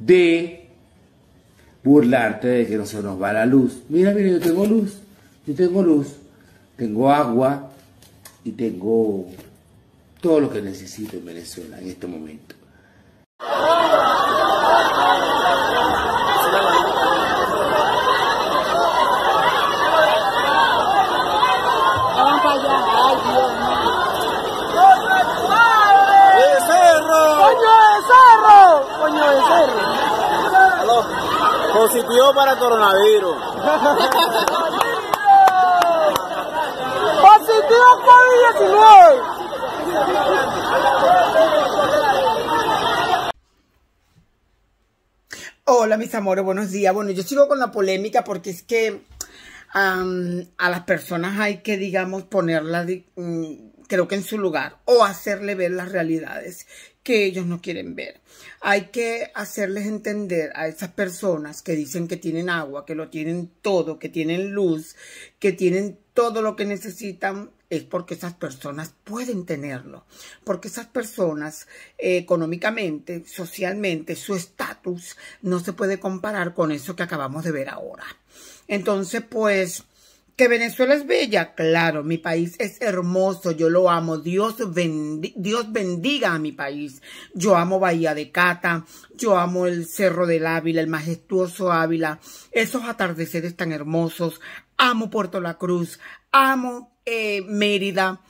de burlarte de que no se nos va la luz. Mira, mira, yo tengo luz, yo tengo luz, tengo agua y tengo todo lo que necesito en Venezuela en este momento. Positivo para coronavirus. Positivo COVID-19. Hola mis amores, buenos días. Bueno, yo sigo con la polémica porque es que a las personas hay que, digamos, ponerla, mm, creo que en su lugar, o hacerle ver las realidades que ellos no quieren ver. Hay que hacerles entender a esas personas que dicen que tienen agua, que lo tienen todo, que tienen luz, que tienen todo lo que necesitan, es porque esas personas pueden tenerlo, porque esas personas eh, económicamente, socialmente, su estatus no se puede comparar con eso que acabamos de ver ahora. Entonces, pues que Venezuela es bella, claro, mi país es hermoso, yo lo amo, Dios, Dios bendiga a mi país. Yo amo Bahía de Cata, yo amo el Cerro del Ávila, el majestuoso Ávila, esos atardeceres tan hermosos, amo Puerto La Cruz, amo eh, Mérida,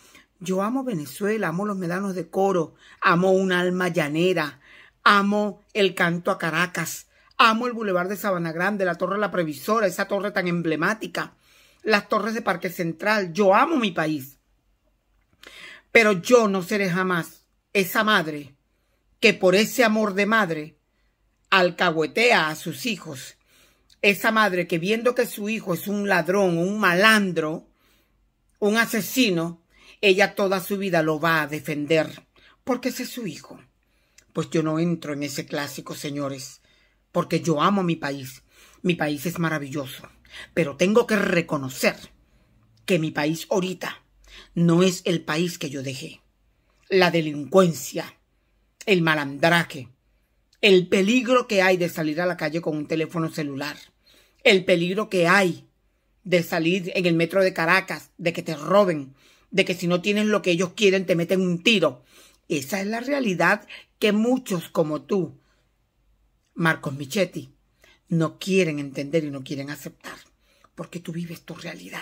yo amo Venezuela, amo los medanos de coro, amo un alma llanera, amo el canto a Caracas, amo el Boulevard de Sabana Grande, la Torre La Previsora, esa torre tan emblemática las torres de Parque Central. Yo amo mi país. Pero yo no seré jamás esa madre que por ese amor de madre alcahuetea a sus hijos. Esa madre que viendo que su hijo es un ladrón, un malandro, un asesino, ella toda su vida lo va a defender, porque ese es su hijo. Pues yo no entro en ese clásico, señores, porque yo amo mi país. Mi país es maravilloso, pero tengo que reconocer que mi país ahorita no es el país que yo dejé. La delincuencia, el malandraje, el peligro que hay de salir a la calle con un teléfono celular, el peligro que hay de salir en el metro de Caracas, de que te roben, de que si no tienes lo que ellos quieren te meten un tiro. Esa es la realidad que muchos como tú, Marcos Michetti, no quieren entender y no quieren aceptar, porque tú vives tu realidad.